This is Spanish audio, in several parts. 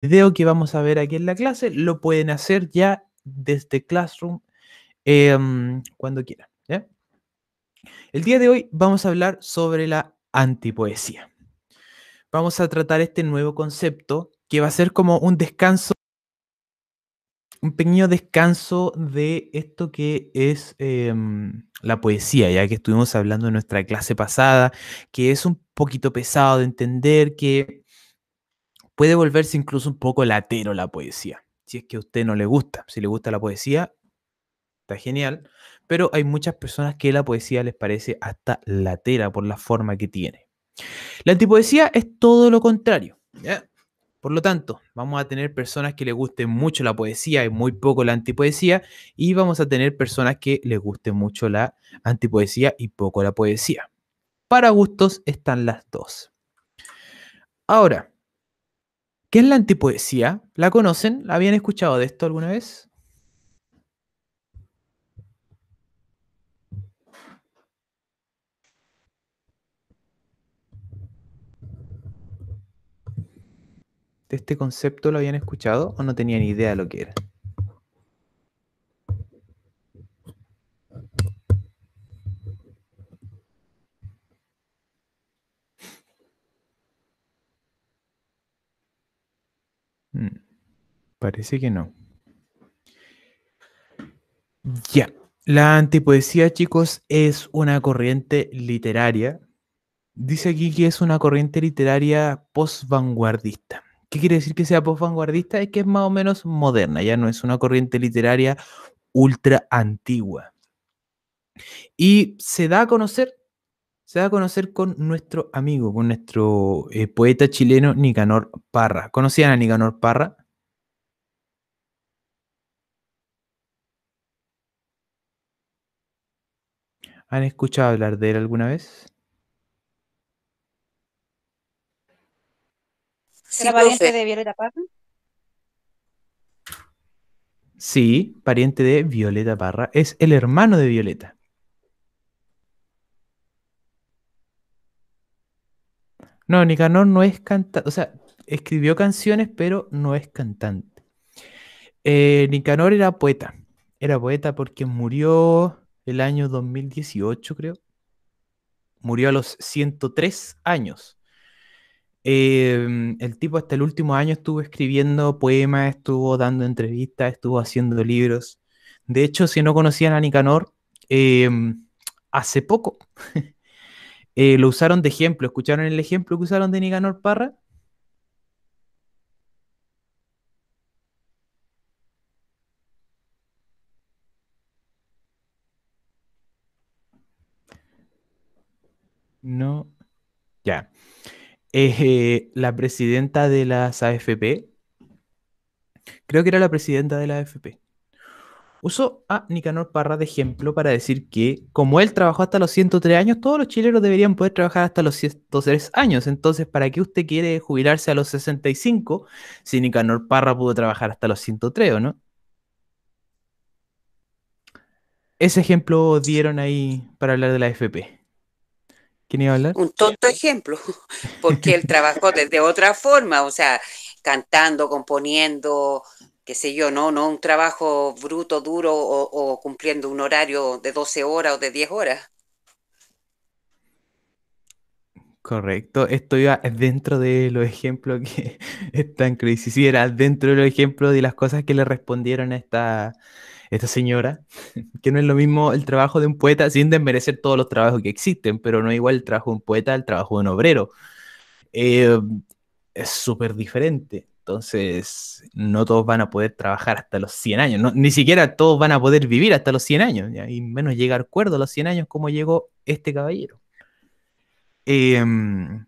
video que vamos a ver aquí en la clase, lo pueden hacer ya desde Classroom em, cuando quieran. El día de hoy vamos a hablar sobre la antipoesía. Vamos a tratar este nuevo concepto que va a ser como un descanso, un pequeño descanso de esto que es em, la poesía, ya que estuvimos hablando en nuestra clase pasada, que es un poquito pesado de entender, que puede volverse incluso un poco latero la poesía. Si es que a usted no le gusta, si le gusta la poesía, está genial, pero hay muchas personas que la poesía les parece hasta latera por la forma que tiene. La antipoesía es todo lo contrario. Por lo tanto, vamos a tener personas que le guste mucho la poesía y muy poco la antipoesía, y vamos a tener personas que le guste mucho la antipoesía y poco la poesía. Para gustos están las dos. Ahora, ¿Qué es la antipoesía? ¿La conocen? ¿La habían escuchado de esto alguna vez? ¿De este concepto lo habían escuchado o no tenían idea de lo que era? Parece que no. Ya. La antipoesía, chicos, es una corriente literaria. Dice aquí que es una corriente literaria post-vanguardista. ¿Qué quiere decir que sea post-vanguardista? Es que es más o menos moderna, ya no es una corriente literaria ultra antigua. Y se da a conocer, se da a conocer con nuestro amigo, con nuestro eh, poeta chileno Nicanor Parra. ¿Conocían a Nicanor Parra? ¿Han escuchado hablar de él alguna vez? ¿Es pariente de Violeta Parra? Sí, pariente de Violeta Parra. Es el hermano de Violeta. No, Nicanor no es cantante. O sea, escribió canciones, pero no es cantante. Eh, Nicanor era poeta. Era poeta porque murió el año 2018, creo. Murió a los 103 años. Em, el tipo hasta el último año estuvo escribiendo poemas, estuvo dando entrevistas, estuvo haciendo libros. De hecho, si no conocían a Nicanor, em, hace poco eh, lo usaron de ejemplo. ¿Escucharon el ejemplo que usaron de Nicanor Parra? No. Ya. Eh, la presidenta de las AFP. Creo que era la presidenta de la AFP. Usó a Nicanor Parra de ejemplo para decir que, como él trabajó hasta los 103 años, todos los chileros deberían poder trabajar hasta los 103 años. Entonces, ¿para qué usted quiere jubilarse a los 65 si Nicanor Parra pudo trabajar hasta los 103 o no? Ese ejemplo dieron ahí para hablar de la AFP ¿Quién iba a Un tonto ejemplo, porque él trabajó desde otra forma, o sea, cantando, componiendo, qué sé yo, no, no un trabajo bruto, duro o, cumpliendo un horario de 12 horas o de 10 horas. Correcto, esto iba dentro de los ejemplos que están crisis, sí, era dentro de los ejemplos de las cosas que le respondieron a esta, esta señora, que no es lo mismo el trabajo de un poeta, sin desmerecer todos los trabajos que existen, pero no es igual el trabajo de un poeta al trabajo de un obrero. Eh, es súper diferente. Entonces, no todos van a poder trabajar hasta los 100 años, ni siquiera todos van a poder vivir hasta los 100 años, y menos llegar cuerdo a los 100 años como llegó este caballero. Em,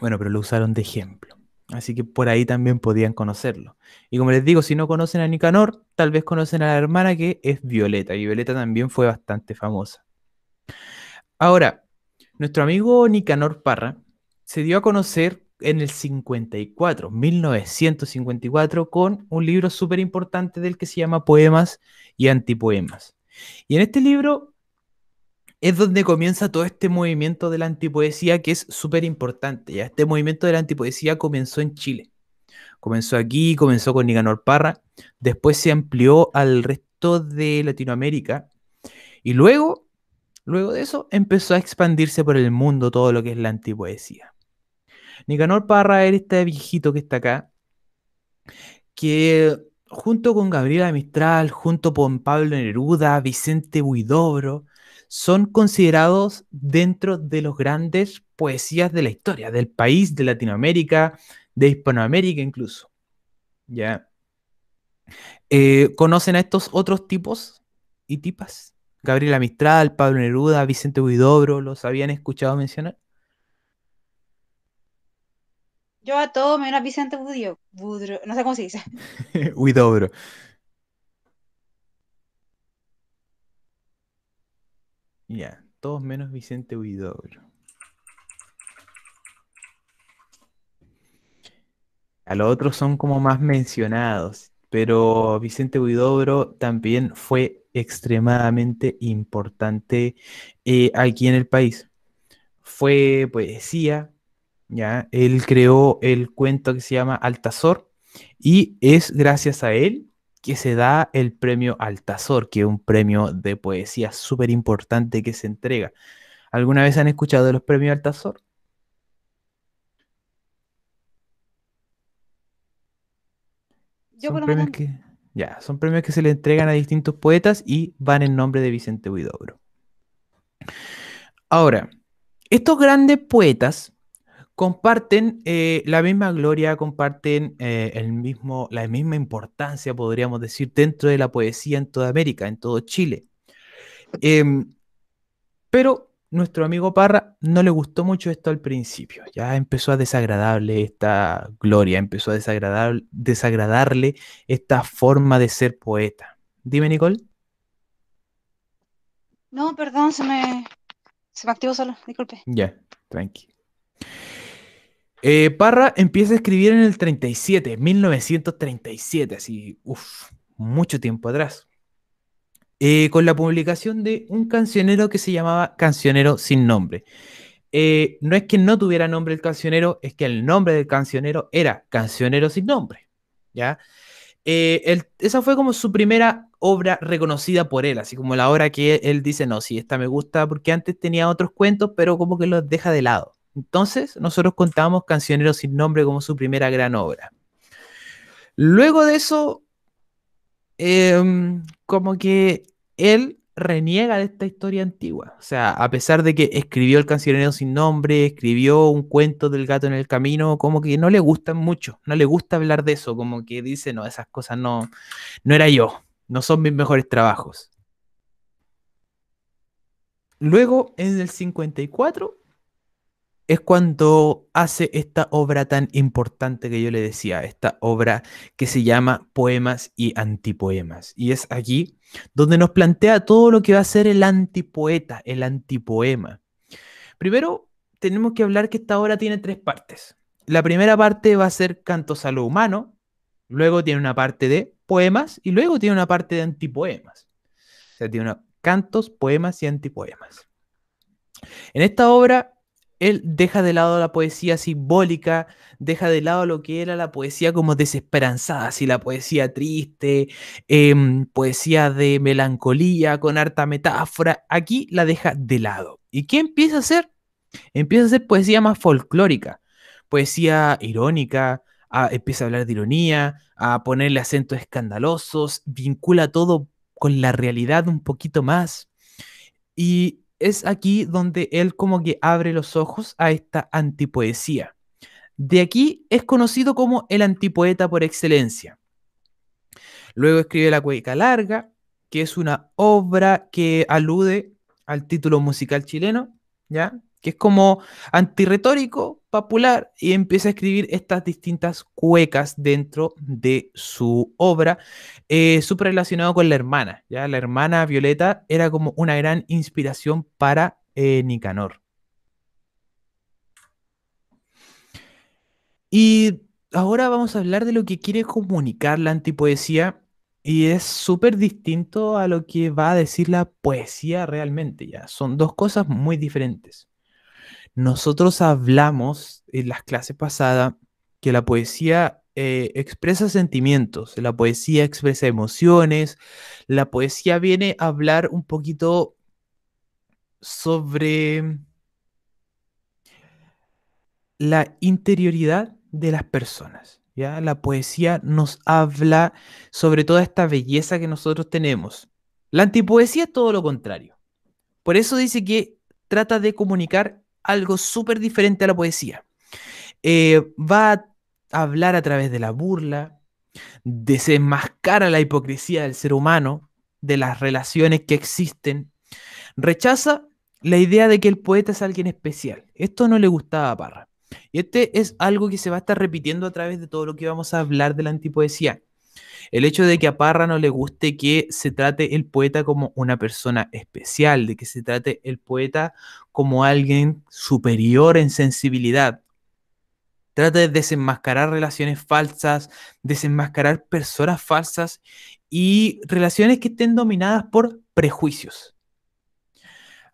bueno, pero lo usaron de ejemplo. Así que por ahí también podían conocerlo. Y como les digo, si no conocen a Nicanor, tal vez conocen a la hermana que es Violeta. Y Violeta también fue bastante famosa. Ahora, nuestro amigo Nicanor Parra se dio a conocer en el 54, 1954, con un libro súper importante del que se llama Poemas y Antipoemas. Y en este libro es donde comienza todo este movimiento de la antipoesía que es súper importante. Este movimiento de la antipoesía comenzó en Chile. Comenzó aquí, comenzó con Nicanor Parra, después se amplió al resto de Latinoamérica y luego, luego de eso, empezó a expandirse por el mundo todo lo que es la antipoesía. Nicanor Parra era este viejito que está acá, que junto con Gabriela Mistral, junto con Pablo Neruda, Vicente Huidobro, son considerados dentro de los grandes poesías de la historia, del país, de Latinoamérica, de Hispanoamérica incluso. ¿Ya? Eh, ¿Conocen a estos otros tipos y tipas? Gabriela Mistral, Pablo Neruda, Vicente Huidobro, ¿los habían escuchado mencionar? Yo a todo menos Vicente Huidobro. no sé cómo se dice. Huidobro. Ya, todos menos Vicente Huidobro. A los otros son como más mencionados, pero Vicente Huidobro también fue extremadamente importante eh, aquí en el país. Fue poesía, ¿ya? Él creó el cuento que se llama Altazor y es gracias a él que se da el premio Altazor, que es un premio de poesía súper importante que se entrega. ¿Alguna vez han escuchado los premios Altazor? Yo son que, ya, son premios que se le entregan a distintos poetas y van en nombre de Vicente Huidobro. Ahora, estos grandes poetas comparten eh, la misma gloria, comparten eh, el mismo, la misma importancia, podríamos decir, dentro de la poesía en toda América, en todo Chile. Em, pero nuestro amigo Parra no le gustó mucho esto al principio, ya empezó a desagradarle esta gloria, empezó a desagradarle esta forma de ser poeta. Dime, Nicole. No, perdón, se me, se activó solo, disculpe. Ya, tranqui. Eh, Parra empieza a escribir en el 37, 1937, así, uff, mucho tiempo atrás. Eh, con la publicación de un cancionero que se llamaba Cancionero sin nombre. Eh, no es que no tuviera nombre el cancionero, es que el nombre del cancionero era Cancionero sin nombre. ¿ya? esa fue como su primera obra reconocida por él, así como la obra que él dice, no, si sí, esta me gusta, porque antes tenía otros cuentos, pero como que los deja de lado. Entonces, nosotros contábamos Cancionero sin nombre como su primera gran obra. Luego de eso, em, como que él reniega de esta historia antigua. O sea, a pesar de que escribió El cancionero sin nombre, escribió un cuento del gato en el camino, como que no le gustan mucho, no le gusta hablar de eso, como que dice, no, esas cosas no, no era yo, no son mis mejores trabajos. Luego, en el 54, es cuando hace esta obra tan importante que yo le decía, esta obra que se llama Poemas y Antipoemas. Y es aquí donde nos plantea todo lo que va a ser el antipoeta, el antipoema. Primero, tenemos que hablar que esta obra tiene tres partes. La primera parte va a ser cantos a lo humano, luego tiene una parte de poemas y luego tiene una parte de antipoemas. O sea, tiene cantos, poemas y antipoemas. En esta obra él deja de lado la poesía simbólica, deja de lado lo que era la poesía como desesperanzada, así la poesía triste, em, poesía de melancolía con harta metáfora, aquí la deja de lado. ¿Y qué empieza a hacer? Empieza a hacer poesía más folclórica, poesía irónica, empieza a hablar de ironía, a ponerle acentos escandalosos, vincula todo con la realidad un poquito más. Y es aquí donde él como que abre los ojos a esta antipoesía. De aquí es conocido como el antipoeta por excelencia. Luego escribe La Cueca Larga, que es una obra que alude al título musical chileno, ¿ya? que es como antirretórico, popular, y empieza a escribir estas distintas cuecas dentro de su obra, eh, súper relacionado con la hermana. ¿ya? La hermana Violeta era como una gran inspiración para eh, Nicanor. Y ahora vamos a hablar de lo que quiere comunicar la antipoesía y es súper distinto a lo que va a decir la poesía realmente, ya. Son dos cosas muy diferentes. Nosotros hablamos en las clases pasadas que la poesía eh, expresa sentimientos, la poesía expresa emociones, la poesía viene a hablar un poquito sobre la interioridad de las personas. ¿ya? La poesía nos habla sobre toda esta belleza que nosotros tenemos. La antipoesía es todo lo contrario. Por eso dice que trata de comunicar algo súper diferente a la poesía. Eh, va a hablar a través de la burla, desenmascara la hipocresía del ser humano, de las relaciones que existen, rechaza la idea de que el poeta es alguien especial. Esto no le gustaba a Parra. Y este es algo que se va a estar repitiendo a través de todo lo que vamos a hablar de la antipoesía. El hecho de que a Parra no le guste que se trate el poeta como una persona especial, de que se trate el poeta como alguien superior en sensibilidad. Trata de desenmascarar relaciones falsas, desenmascarar personas falsas y relaciones que estén dominadas por prejuicios.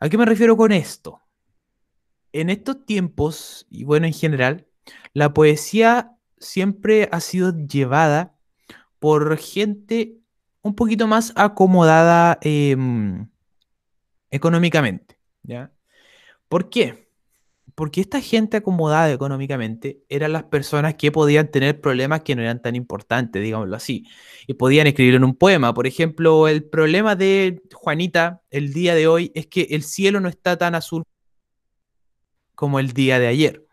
¿A qué me refiero con esto? En estos tiempos, y bueno, en general, la poesía siempre ha sido llevada por gente un poquito más acomodada em, económicamente. ¿ya? ¿Por qué? Porque esta gente acomodada económicamente eran las personas que podían tener problemas que no eran tan importantes, digámoslo así, y podían escribir en un poema. Por ejemplo, el problema de Juanita el día de hoy es que el cielo no está tan azul como el día de ayer.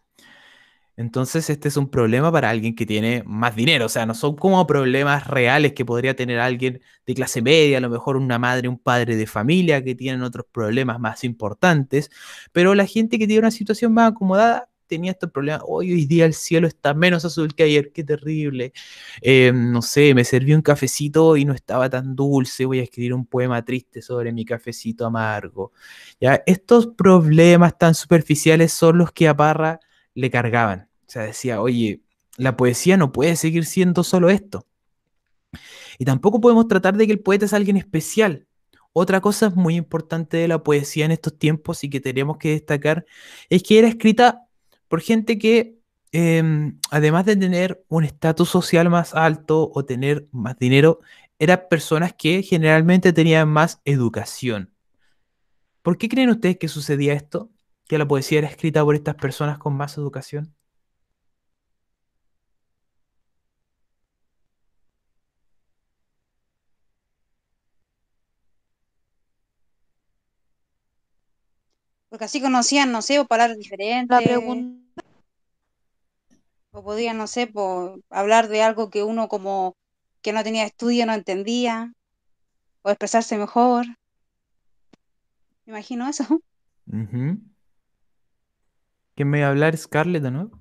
Entonces, este es un problema para alguien que tiene más dinero. O sea, no son como problemas reales que podría tener alguien de clase media, a lo mejor una madre, un padre de familia que tienen otros problemas más importantes. Pero la gente que tiene una situación más acomodada tenía estos problemas Hoy, hoy día el cielo está menos azul que ayer, qué terrible. Em, no sé, me serví un cafecito y no estaba tan dulce. Voy a escribir un poema triste sobre mi cafecito amargo. Ya, estos problemas tan superficiales son los que aparra le cargaban. O sea, decía, oye, la poesía no puede seguir siendo solo esto. Y tampoco podemos tratar de que el poeta es alguien especial. Otra cosa muy importante de la poesía en estos tiempos y que tenemos que destacar es que era escrita por gente que, em, además de tener un estatus social más alto o tener más dinero, eran personas que generalmente tenían más educación. ¿Por qué creen ustedes que sucedía esto? que la poesía era escrita por estas personas con más educación? Porque así conocían, no sé, o palabras diferentes. O podían, no sé, por hablar de algo que uno como que no tenía estudio no entendía. O expresarse mejor. Me imagino eso me iba a hablar? ¿Scarlett no?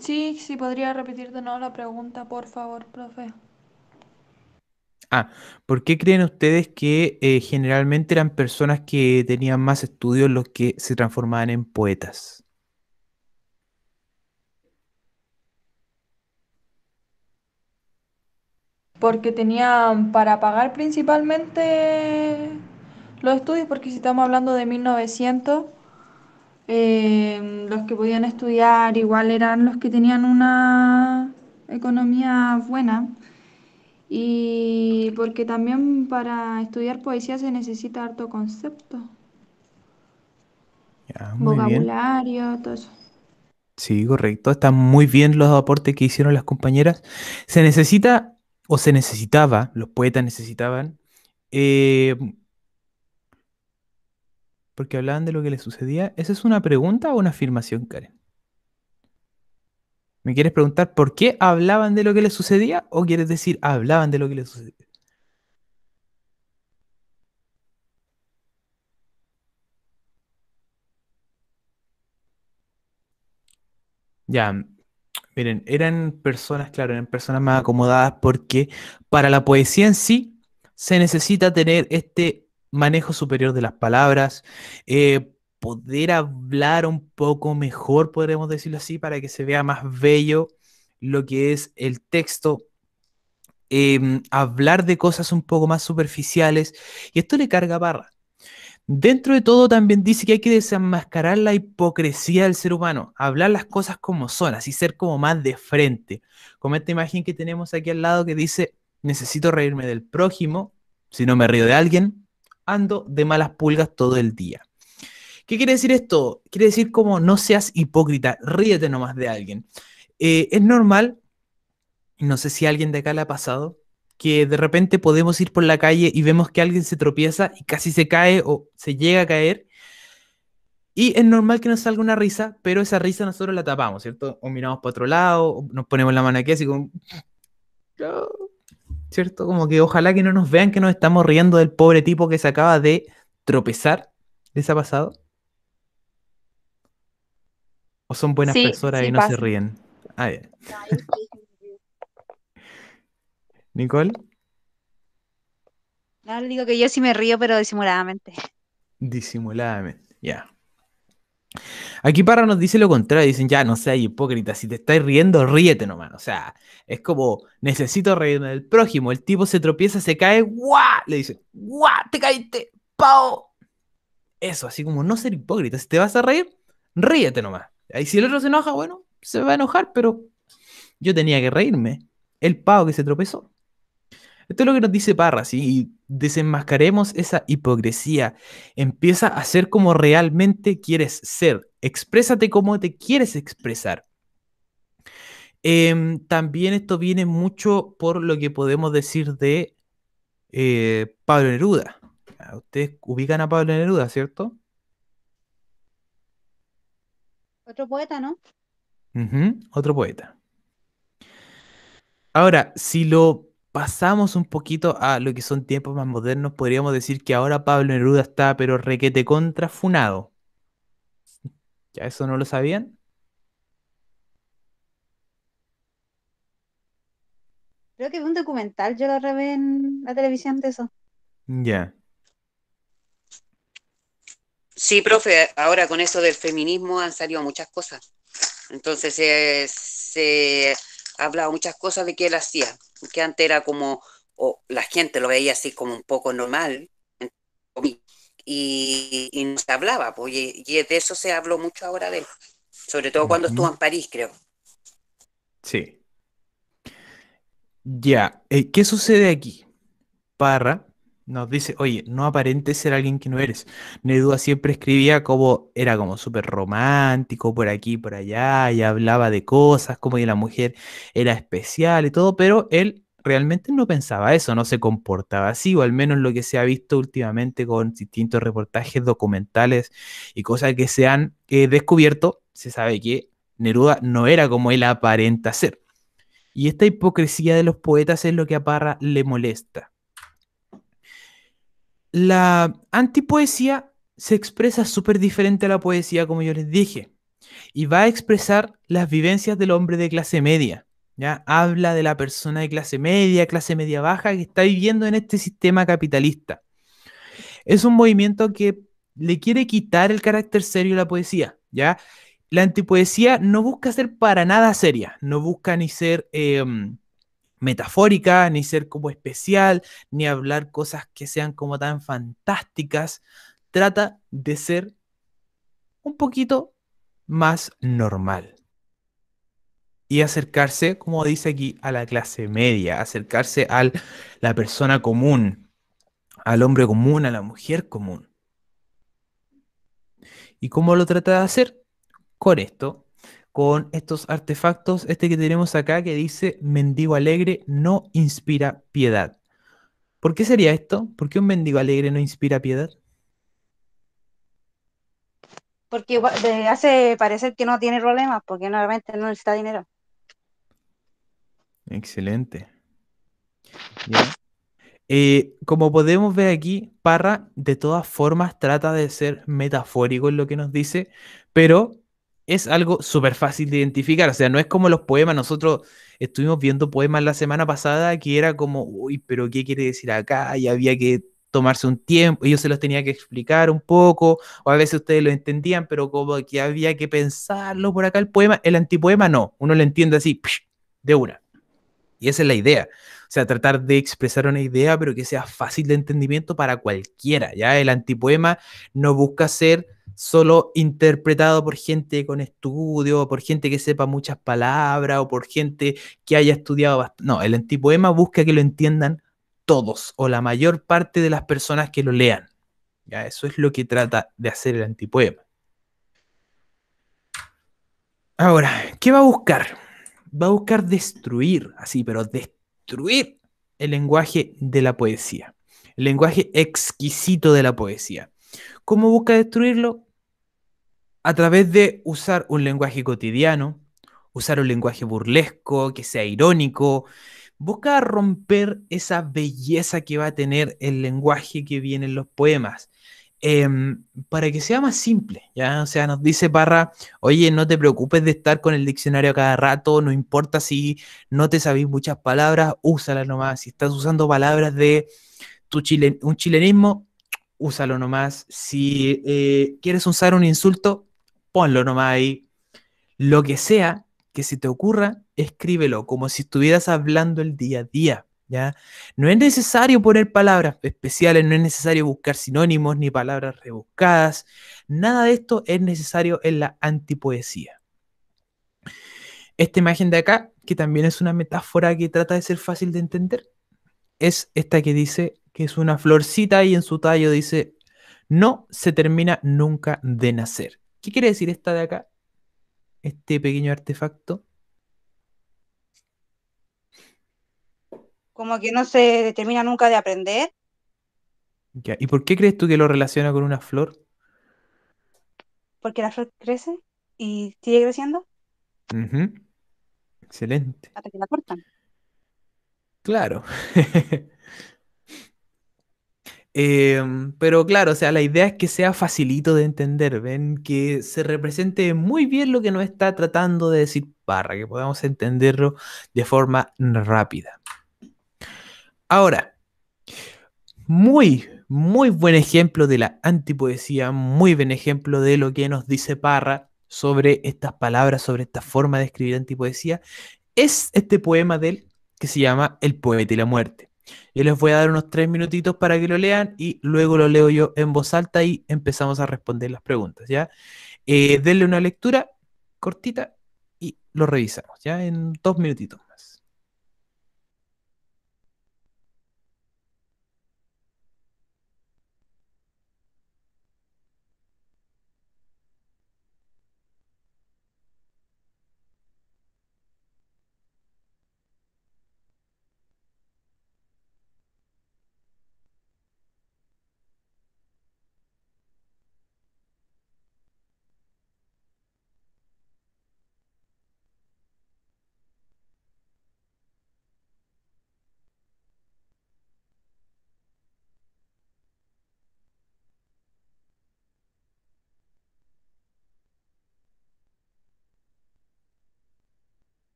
Sí, sí, podría repetir de nuevo la pregunta, por favor, profe. Ah, ¿por qué creen ustedes que eh, generalmente eran personas que tenían más estudios los que se transformaban en poetas? Porque tenían para pagar principalmente los estudios, porque si estamos hablando de 1900, Em, los que podían estudiar igual eran los que tenían una economía buena y porque también para estudiar poesía se necesita harto concepto, vocabulario, todo eso. Sí, correcto. Están muy bien los aportes que hicieron las compañeras. Se necesita o se necesitaba, los poetas necesitaban, eh, porque hablaban de lo que le sucedía. ¿Esa es una pregunta o una afirmación, Karen? ¿Me quieres preguntar por qué hablaban de lo que le sucedía o quieres decir hablaban de lo que le sucedía? Ya, miren, eran personas, claro, eran personas más acomodadas porque para la poesía en sí se necesita tener este manejo superior de las palabras, eh, poder hablar un poco mejor, podremos decirlo así, para que se vea más bello lo que es el texto, em, hablar de cosas un poco más superficiales, y esto le carga barra. Dentro de todo también dice que hay que desenmascarar la hipocresía del ser humano, hablar las cosas como son, así ser como más de frente, como esta imagen que tenemos aquí al lado que dice, necesito reírme del prójimo, si no me río de alguien, ando de malas pulgas todo el día. ¿Qué quiere decir esto? Quiere decir como no seas hipócrita, ríete nomás de alguien. Eh, es normal, no sé si alguien de acá le ha pasado, que de repente podemos ir por la calle y vemos que alguien se tropieza y casi se cae o se llega a caer. Y es normal que nos salga una risa, pero esa risa nosotros la tapamos, ¿cierto? O miramos para otro lado, o nos ponemos la mano aquí así como... ¿cierto? Como que ojalá que no nos vean que nos estamos riendo del pobre tipo que se acaba de tropezar. ¿Les ha pasado? ¿O son buenas personas y no se ríen? Ah, Nicole. digo que yo sí me río, pero disimuladamente. Disimuladamente, ya. Aquí Parra nos dice lo contrario, dicen, ya, no seas hipócrita, si te estás riendo, ríete nomás. O sea, es como, necesito reírme del prójimo, el tipo se tropieza, se cae, ¡guau! Le dice ¡guau! Te caíste, ¡pao! Eso, así como no ser hipócrita, si te vas a reír, ríete nomás. Y si el otro se enoja, bueno, se va a enojar, pero yo tenía que reírme. El pavo que se tropezó. Esto es lo que nos dice Parra, ¿sí? Y desenmascaremos esa hipocresía. Empieza a ser como realmente quieres ser. Exprésate como te quieres expresar. Em, también esto viene mucho por lo que podemos decir de eh, Pablo Neruda. Ah, ustedes ubican a Pablo Neruda, ¿cierto? Otro poeta, ¿no? otro poeta. Ahora, si lo pasamos un poquito a lo que son tiempos más modernos, podríamos decir que ahora Pablo Neruda está, pero requete contra funado. ¿Ya eso no lo sabían? Creo que un documental, yo lo revé en la televisión de eso. Ya. Sí, profe, ahora con eso del feminismo han salido muchas cosas. Entonces eh, se ha hablado muchas cosas de que él hacía que antes era como, o la gente lo veía así como un poco normal, y, no se hablaba, pues, y, de eso se habló mucho ahora de él, sobre todo cuando estuvo en París, creo. Sí. Ya, eh, ¿qué sucede aquí? Parra nos dice, oye, no aparentes ser alguien que no eres. Neruda siempre escribía como, era como súper romántico por aquí, por allá, y hablaba de cosas, como que la mujer era especial y todo, pero él realmente no pensaba eso, no se comportaba así, o al menos lo que se ha visto últimamente con distintos reportajes documentales y cosas que se han eh, descubierto, se sabe que Neruda no era como él aparenta ser. Y esta hipocresía de los poetas es lo que a Parra le molesta la antipoesía se expresa súper diferente a la poesía, como yo les dije, y va a expresar las vivencias del hombre de clase media. ¿ya? Habla de la persona de clase media, clase media baja, que está viviendo en este sistema capitalista. Es un movimiento que le quiere quitar el carácter serio a la poesía, ¿ya? La antipoesía no busca ser para nada seria, no busca ni ser... Em, metafórica, ni ser como especial, ni hablar cosas que sean como tan fantásticas. Trata de ser un poquito más normal. Y acercarse, como dice aquí, a la clase media, acercarse a la persona común, al hombre común, a la mujer común. ¿Y cómo lo trata de hacer? Con esto, con estos artefactos, este que tenemos acá que dice mendigo alegre no inspira piedad. ¿Por qué sería esto? ¿Por qué un mendigo alegre no inspira piedad? Porque hace parecer que no tiene problemas, porque normalmente no necesita dinero. Excelente. Eh, como podemos ver aquí, Parra de todas formas trata de ser metafórico en lo que nos dice, pero es algo súper fácil de identificar. O sea, no es como los poemas. Nosotros estuvimos viendo poemas la semana pasada que era como, uy, pero ¿qué quiere decir acá? Y había que tomarse un tiempo. Y yo se los tenía que explicar un poco. O a veces ustedes lo entendían, pero como que había que pensarlo por acá el poema. El antipoema no. Uno lo entiende así, de una. Y esa es la idea. O sea, tratar de expresar una idea, pero que sea fácil de entendimiento para cualquiera. Ya el antipoema no busca ser solo interpretado por gente con estudio, por gente que sepa muchas palabras o por gente que haya estudiado bastante. No, el antipoema busca que lo entiendan todos o la mayor parte de las personas que lo lean. ¿ya? Eso es lo que trata de hacer el antipoema. Ahora, ¿qué va a buscar? Va a buscar destruir, así, pero destruir el lenguaje de la poesía, el lenguaje exquisito de la poesía. ¿Cómo busca destruirlo? a través de usar un lenguaje cotidiano, usar un lenguaje burlesco, que sea irónico, busca romper esa belleza que va a tener el lenguaje que viene en los poemas. Em, para que sea más simple, ¿ya? O sea, nos dice Parra, oye, no te preocupes de estar con el diccionario cada rato, no importa si no te sabéis muchas palabras, úsala nomás. Si estás usando palabras de tu un chilenismo, úsalo nomás. Si eh, quieres usar un insulto, ponlo nomás ahí. Lo que sea que se te ocurra, escríbelo, como si estuvieras hablando el día a día. ¿ya? No es necesario poner palabras especiales, no es necesario buscar sinónimos ni palabras rebuscadas. Nada de esto es necesario en la antipoesía. Esta imagen de acá, que también es una metáfora que trata de ser fácil de entender, es esta que dice que es una florcita y en su tallo dice, no se termina nunca de nacer. ¿Qué quiere decir esta de acá? Este pequeño artefacto. Como que no se determina nunca de aprender. ¿Y por qué crees tú que lo relaciona con una flor? Porque la flor crece y sigue creciendo. Excelente. Hasta que la cortan. Claro. Em, pero claro, o sea, la idea es que sea facilito de entender, ven, que se represente muy bien lo que nos está tratando de decir Parra, que podamos entenderlo de forma rápida. Ahora, muy, muy buen ejemplo de la antipoesía, muy buen ejemplo de lo que nos dice Parra sobre estas palabras, sobre esta forma de escribir antipoesía, es este poema de él que se llama El poeta y la muerte. Yo les voy a dar unos tres minutitos para que lo lean y luego lo leo yo en voz alta y empezamos a responder las preguntas, ¿ya? Eh, denle una lectura cortita y lo revisamos, ¿ya? En dos minutitos.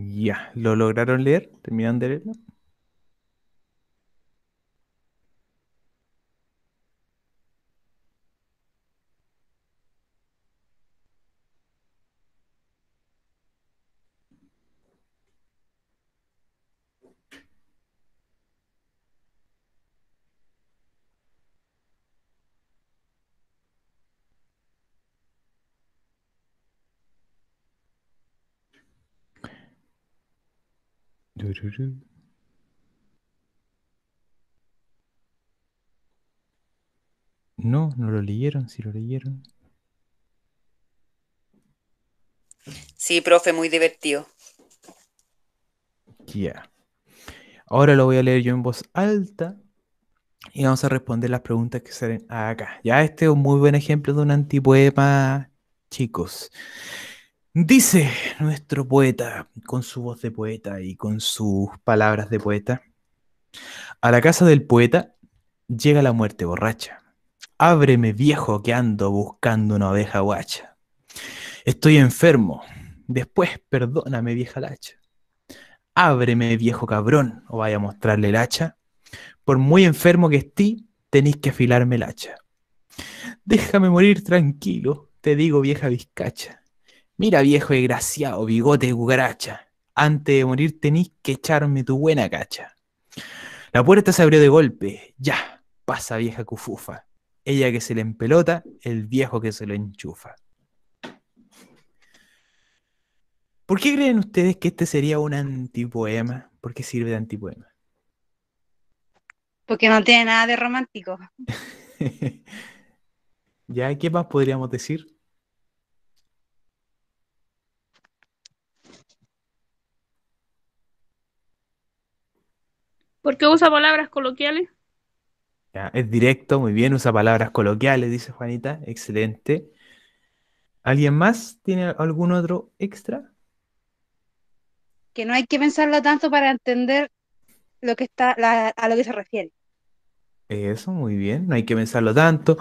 Ya, ¿lo lograron leer? ¿Terminaron de leerlo? No, no lo leyeron, Si lo leyeron. Sí, profe, muy divertido. Ya. Ahora lo voy a leer yo en voz alta y vamos a responder las preguntas que salen acá. Ya este es un muy buen ejemplo de un antipoema, chicos. Dice nuestro poeta, con su voz de poeta y con sus palabras de poeta, a la casa del poeta llega la muerte borracha. Ábreme viejo que ando buscando una oveja guacha. Estoy enfermo. Después perdóname vieja lacha. Ábreme viejo cabrón o vaya a mostrarle el hacha. Por muy enfermo que esté, tenéis que afilarme el hacha. Déjame morir tranquilo, te digo vieja vizcacha Mira, viejo desgraciado, bigote de cucaracha. Antes de morir tenís que echarme tu buena cacha. La puerta se abrió de golpe. Ya, pasa vieja cufufa. Ella que se le empelota, el viejo que se lo enchufa. ¿Por qué creen ustedes que este sería un antipoema? ¿Por qué sirve de antipoema? Porque no tiene nada de romántico. ¿Ya qué más podríamos decir? ¿Por qué usa palabras coloquiales. es directo, muy bien, usa palabras coloquiales, dice Juanita. Excelente. ¿Alguien más tiene algún otro extra? Que no hay que pensarlo tanto para entender lo que está, a lo que se refiere. Eso, muy bien, no hay que pensarlo tanto.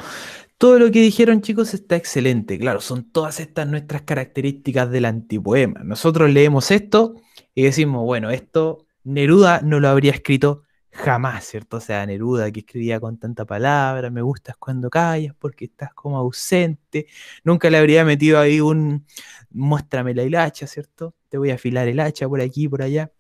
Todo lo que dijeron, chicos, está excelente. Claro, son todas estas nuestras características del antipoema. Nosotros leemos esto y decimos, bueno, esto Neruda no lo habría escrito jamás, ¿cierto? O sea, Neruda que escribía con tanta palabra, me gustas cuando callas porque estás como ausente, nunca le habría metido ahí un muéstrame la hacha, ¿cierto? Te voy a afilar el hacha por aquí, por allá.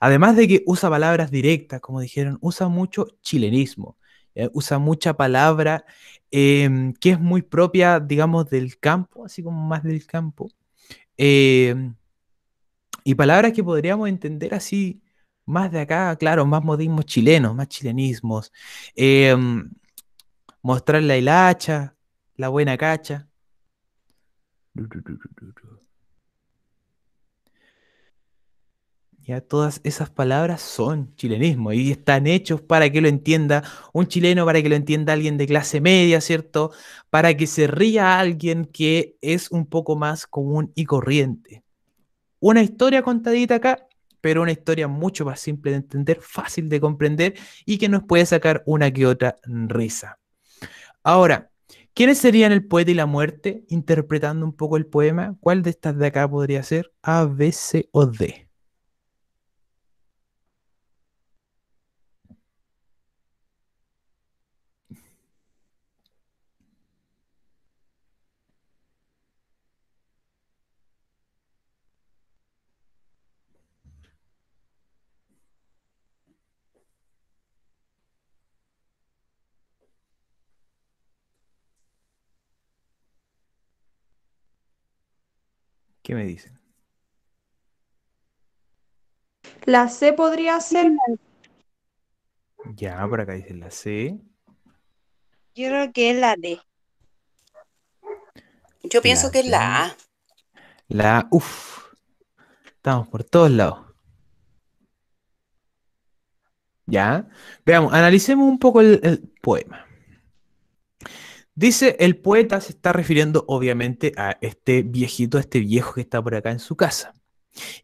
Además de que usa palabras directas, como dijeron, usa mucho chilenismo, eh, usa mucha palabra em, que es muy propia, digamos, del campo, así como más del campo. Em, y palabras que podríamos entender así más de acá, claro, más modismos chilenos, más chilenismos. Em, mostrar la hilacha, la buena cacha. Ya todas esas palabras son chilenismo y están hechos para que lo entienda un chileno, para que lo entienda alguien de clase media, ¿cierto? Para que se ría alguien que es un poco más común y corriente. Una historia contadita acá, pero una historia mucho más simple de entender, fácil de comprender y que nos puede sacar una que otra risa. Ahora, ¿quiénes serían el poeta y la muerte interpretando un poco el poema? ¿Cuál de estas de acá podría ser? A, B, C o D. me dicen? La C podría ser. Ya, por acá dice la C. Yo creo que es la D. Yo pienso que es la A. La A, uff. Estamos por todos lados. Ya. Veamos, analicemos un poco el poema. Dice, el poeta se está refiriendo obviamente a este viejito, a este viejo que está por acá en su casa.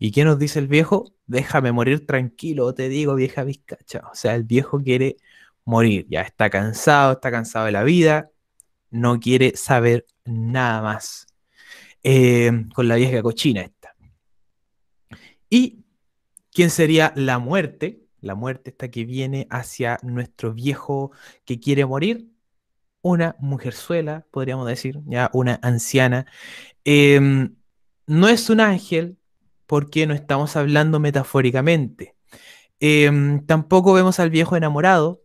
¿Y qué nos dice el viejo? Déjame morir tranquilo, te digo, vieja Vizcacha. O sea, el viejo quiere morir, ya está cansado, está cansado de la vida, no quiere saber nada más. Eh, con la vieja cochina esta. ¿Y quién sería la muerte? La muerte esta que viene hacia nuestro viejo que quiere morir una mujerzuela, podríamos decir, ya una anciana. Em, no es un ángel porque no estamos hablando metafóricamente. Em, tampoco vemos al viejo enamorado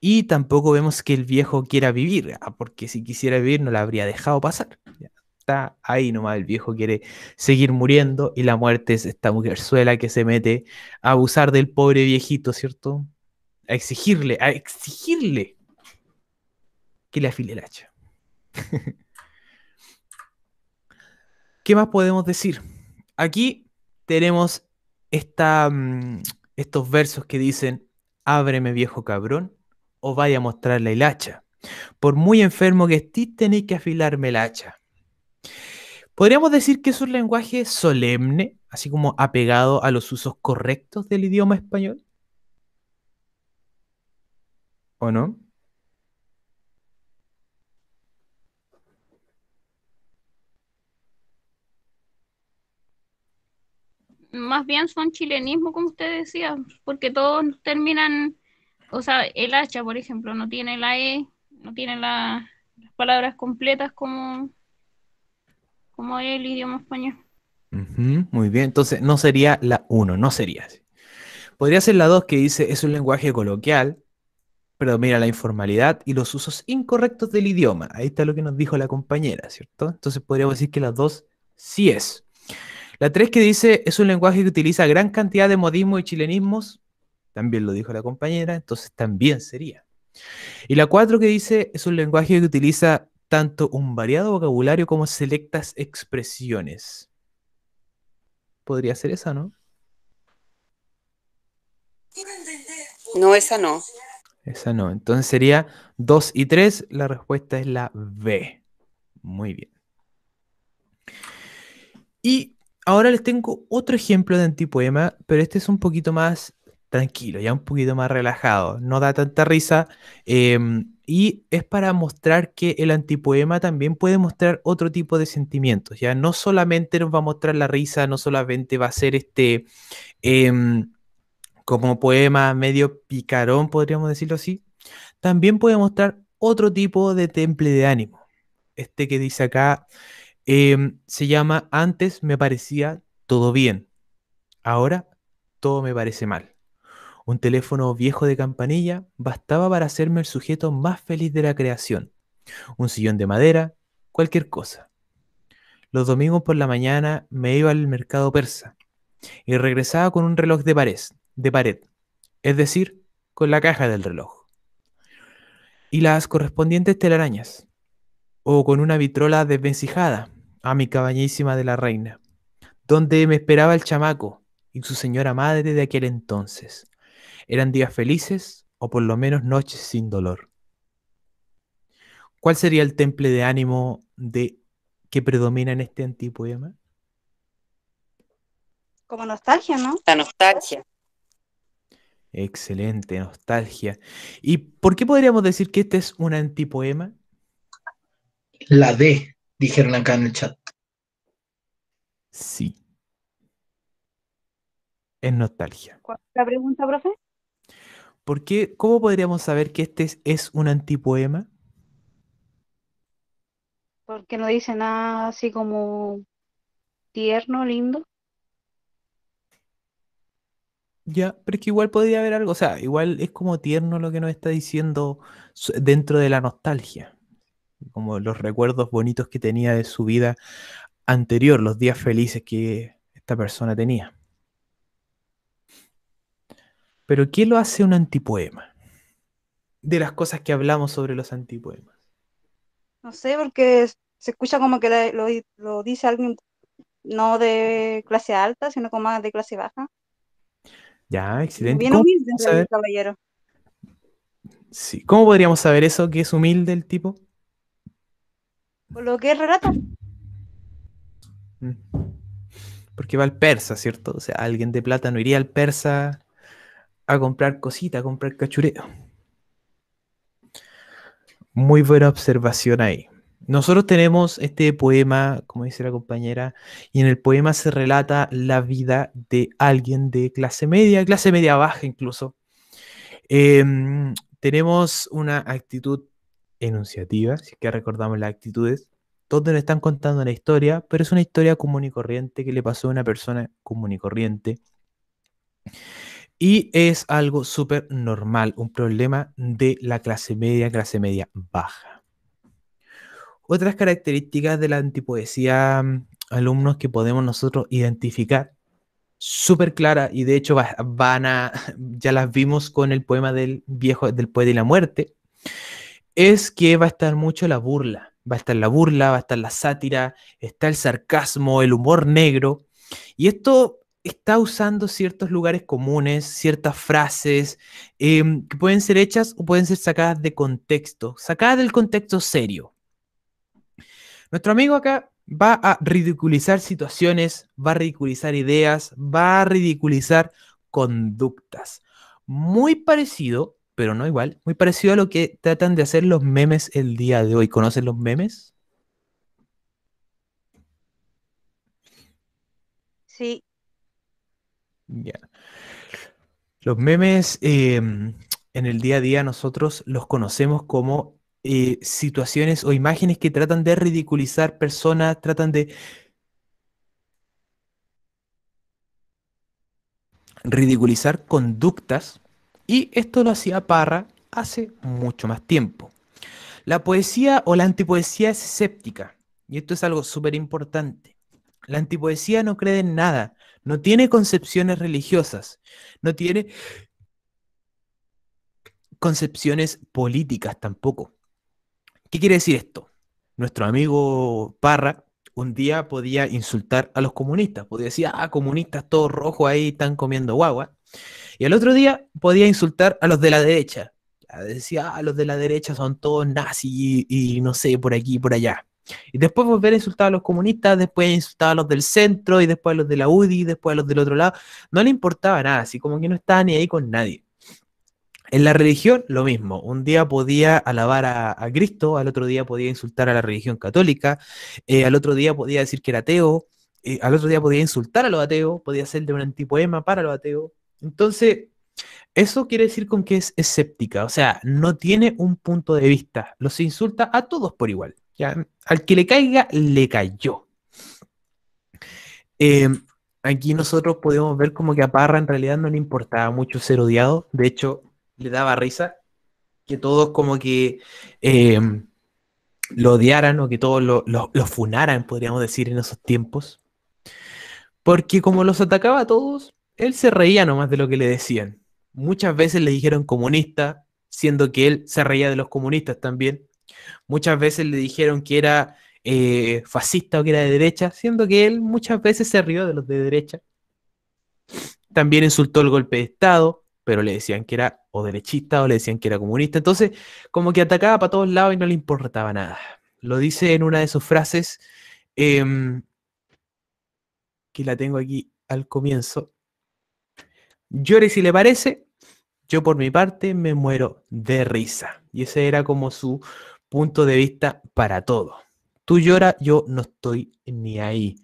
y tampoco vemos que el viejo quiera vivir, ah, porque si quisiera vivir no la habría dejado pasar. está ahí nomás, el viejo quiere seguir muriendo y la muerte es esta mujerzuela que se mete a abusar del pobre viejito, ¿cierto? A exigirle, a exigirle que le afile el hacha. ¿Qué más podemos decir? Aquí tenemos mm, estos versos que dicen, ábreme viejo cabrón, o vaya a mostrarle el hacha. Por muy enfermo que estés, tenéis que afilarme el hacha. Podríamos decir que es un lenguaje solemne, así como apegado a los usos correctos del idioma español. ¿O no? más bien son chilenismo, como usted decía, porque todos terminan, o sea, el hacha, por ejemplo, no tiene la E, no tiene las palabras completas como, como el idioma español. muy bien, entonces no sería la 1, no sería así. Podría ser la 2 que dice es un lenguaje coloquial, pero mira la informalidad y los usos incorrectos del idioma. Ahí está lo que nos dijo la compañera, ¿cierto? Entonces podríamos decir que la 2 sí es. La 3 que dice, es un lenguaje que utiliza gran cantidad de modismos y chilenismos. También lo dijo la compañera, entonces también sería. Y la 4 que dice, es un lenguaje que utiliza tanto un variado vocabulario como selectas expresiones. Podría ser esa, ¿no? No, esa no. Esa no. Entonces sería 2 y 3. La respuesta es la B. Muy bien. Y Ahora les tengo otro ejemplo de antipoema, pero este es un poquito más tranquilo, ya un poquito más relajado, no da tanta risa. Em, y es para mostrar que el antipoema también puede mostrar otro tipo de sentimientos, ya no solamente nos va a mostrar la risa, no solamente va a ser este em, como poema medio picarón, podríamos decirlo así, también puede mostrar otro tipo de temple de ánimo. Este que dice acá, Em, se llama Antes me parecía todo bien, ahora todo me parece mal. Un teléfono viejo de campanilla bastaba para hacerme el sujeto más feliz de la creación. Un sillón de madera, cualquier cosa. Los domingos por la mañana me iba al mercado persa y regresaba con un reloj de pared, de pared, es decir, con la caja del reloj. Y las correspondientes telarañas, o con una vitrola desvencijada, a mi cabañísima de la reina, donde me esperaba el chamaco y su señora madre de aquel entonces. Eran días felices o por lo menos noches sin dolor. ¿Cuál sería el temple de ánimo de que predomina en este antipoema? Como nostalgia, ¿no? La nostalgia. Excelente, nostalgia. ¿Y por qué podríamos decir que este es un antipoema? La D dijeron acá en el chat. Sí. Es nostalgia. ¿Cuál es la pregunta, profe? ¿Por qué, ¿Cómo podríamos saber que este es, es un antipoema? Porque no dice nada así como tierno, lindo. Ya, pero es que igual podría haber algo, o sea, igual es como tierno lo que nos está diciendo dentro de la nostalgia como los recuerdos bonitos que tenía de su vida anterior, los días felices que esta persona tenía. Pero ¿qué lo hace un antipoema? De las cosas que hablamos sobre los antipoemas. No sé, porque se escucha como que lo, dice alguien no de clase alta, sino como más de clase baja. Ya, excelente. Bien humilde, caballero. Sí, ¿cómo podríamos saber eso? ¿Que es humilde el tipo? por lo que es relata. Mm. Porque va al persa, ¿cierto? O sea, alguien de plata no iría al persa a comprar cositas, a comprar cachureo. Muy buena observación ahí. Nosotros tenemos este poema, como dice la compañera, y en el poema se relata la vida de alguien de clase media, clase media baja incluso. Em, tenemos una actitud enunciativa, si es que recordamos las actitudes, donde le están contando la historia, pero es una historia común y corriente que le pasó a una persona común y corriente. Y es algo súper normal, un problema de la clase media, clase media baja. Otras características de la antipoesía, mm, alumnos, que podemos nosotros identificar súper clara, y de hecho van a, ya las vimos con el poema del viejo, del poeta y la muerte, es que va a estar mucho la burla va a estar la burla, va a estar la sátira, está el sarcasmo, el humor negro. Y esto está usando ciertos lugares comunes, ciertas frases em, que pueden ser hechas o pueden ser sacadas de contexto, sacadas del contexto serio. Nuestro amigo acá va a ridiculizar situaciones, va a ridiculizar ideas, va a ridiculizar conductas. Muy parecido pero no igual. Muy parecido a lo que tratan de hacer los memes el día de hoy. ¿Conocen los memes? Sí. Ya. Los memes em, en el día a día nosotros los conocemos como eh, situaciones o imágenes que tratan de ridiculizar personas, tratan de ridiculizar conductas y esto lo hacía Parra hace mucho más tiempo. La poesía o la antipoesía es escéptica, y esto es algo súper importante. La antipoesía no cree en nada, no tiene concepciones religiosas, no tiene concepciones políticas tampoco. ¿Qué quiere decir esto? Nuestro amigo Parra un día podía insultar a los comunistas, podía decir, ah, comunistas todos rojos ahí están comiendo guagua. Y al otro día podía insultar a los de la derecha. Decía, ah, los de la derecha son todos nazis y, no sé, por aquí y por allá. Y después volver a insultar a los comunistas, después insultar a los del centro y después a los de la UDI, después a los del otro lado. No le importaba nada, así como que no estaba ni ahí con nadie. En la religión, lo mismo. Un día podía alabar a, Cristo, al otro día podía insultar a la religión católica, eh, al otro día podía decir que era ateo, eh, al otro día podía insultar a los ateos, podía ser de un antipoema para los ateos, entonces, eso quiere decir con que es escéptica, o sea, no tiene un punto de vista, los insulta a todos por igual. ¿ya? Al que le caiga, le cayó. Eh, aquí nosotros podemos ver como que a Parra en realidad no le importaba mucho ser odiado, de hecho, le daba risa que todos como que eh, lo odiaran o que todos los funaran, podríamos decir, en esos tiempos. Porque como los atacaba a todos, él se reía nomás de lo que le decían. Muchas veces le dijeron comunista, siendo que él se reía de los comunistas también. Muchas veces le dijeron que era eh, fascista o que era de derecha, siendo que él muchas veces se rió de los de derecha. También insultó el golpe de Estado, pero le decían que era o derechista o le decían que era comunista. Entonces, como que atacaba para todos lados y no le importaba nada. Lo dice en una de sus frases, em, que la tengo aquí al comienzo. Llore si le parece, yo por mi parte me muero de risa. Y ese era como su punto de vista para todo. Tú llora, yo no estoy ni ahí.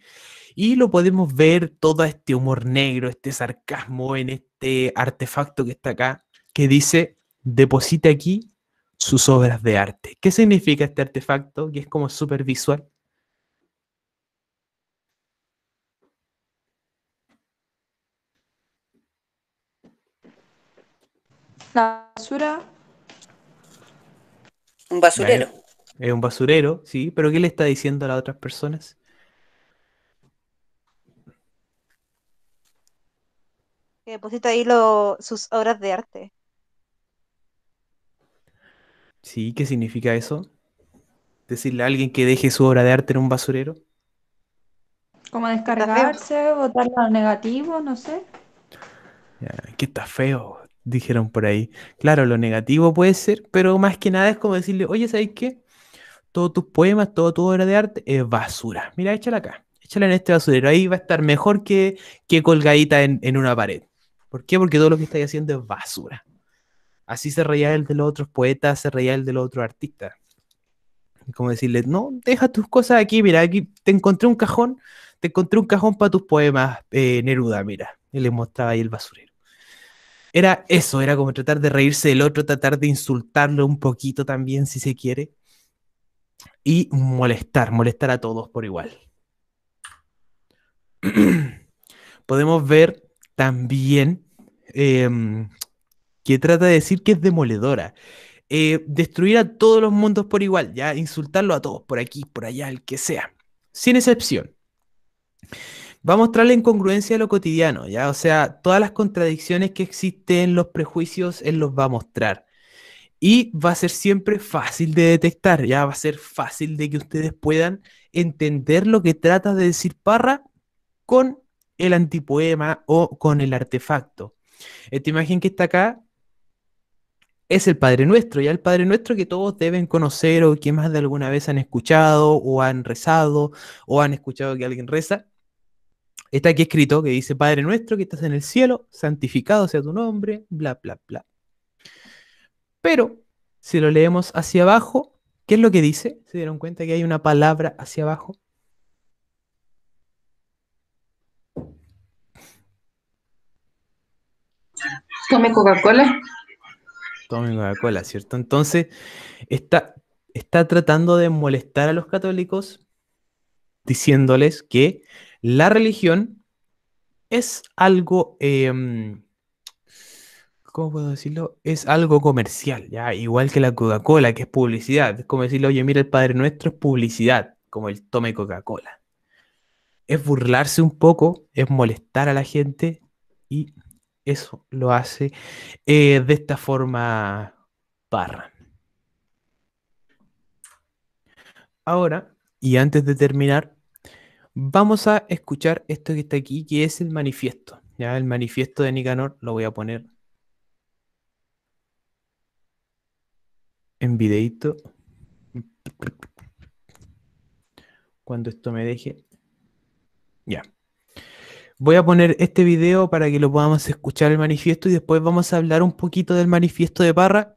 Y lo podemos ver todo este humor negro, este sarcasmo en este artefacto que está acá, que dice, "Deposite aquí sus obras de arte. ¿Qué significa este artefacto? Que es como súper visual. basura. Un basurero. es un basurero, sí, pero ¿qué le está diciendo a las otras personas? Que pusiste ahí sus obras de arte. Sí, ¿qué significa eso? Decirle a alguien que deje su obra de arte en un basurero. Como descargarse, votar lo negativo, no sé. que está feo dijeron por ahí. Claro, lo negativo puede ser, pero más que nada es como decirle, oye, ¿sabes qué? Todos tus poemas, toda tu obra de arte es basura. Mira, échala acá, échala en este basurero. Ahí va a estar mejor que, que colgadita en, una pared. ¿Por qué? Porque todo lo que estáis haciendo es basura. Así se reía el de los otros poetas, se reía el de los otros artistas. Como decirle, no, deja tus cosas aquí, mira, aquí te encontré un cajón, te encontré un cajón para tus poemas, eh, Neruda, mira. Y le mostraba ahí el basurero era eso, era como tratar de reírse del otro, tratar de insultarlo un poquito también si se quiere. Y molestar, molestar a todos por igual. Podemos ver también em, que trata de decir que es demoledora. Eh, destruir a todos los mundos por igual, ya insultarlo a todos, por aquí, por allá, el que sea, sin excepción va a mostrar la incongruencia de lo cotidiano, ¿ya? O sea, todas las contradicciones que existen, los prejuicios, él los va a mostrar. Y va a ser siempre fácil de detectar, ya va a ser fácil de que ustedes puedan entender lo que trata de decir Parra con el antipoema o con el artefacto. Esta imagen que está acá es el Padre Nuestro, ya el Padre Nuestro que todos deben conocer o que más de alguna vez han escuchado o han rezado o han escuchado que alguien reza está aquí escrito que dice, Padre nuestro que estás en el cielo, santificado sea tu nombre, bla, bla, bla. Pero si lo leemos hacia abajo, ¿qué es lo que dice? ¿Se dieron cuenta que hay una palabra hacia abajo? Tome Coca-Cola. Tome Coca-Cola, ¿cierto? Entonces, está, está tratando de molestar a los católicos diciéndoles que la religión es algo, em, ¿cómo puedo decirlo? Es algo comercial, ya, igual que la Coca-Cola, que es publicidad. Es como decirle, oye, mira, el Padre Nuestro es publicidad, como el tome Coca-Cola. Es burlarse un poco, es molestar a la gente y eso lo hace eh, de esta forma barra. Ahora, y antes de terminar, Vamos a escuchar esto que está aquí, que es el manifiesto. Ya el manifiesto de Nicanor lo voy a poner en videito. Cuando esto me deje. Ya. Voy a poner este video para que lo podamos escuchar el manifiesto y después vamos a hablar un poquito del manifiesto de Parra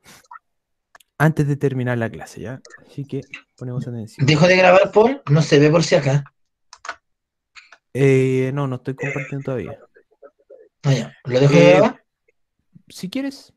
antes de terminar la clase, ¿ya? Así que ponemos atención. ¿Dejo de grabar, Paul? No se ve por si acá. Eh, no, no estoy compartiendo todavía. Vaya, ah, ¿Lo dejo eh, Si quieres.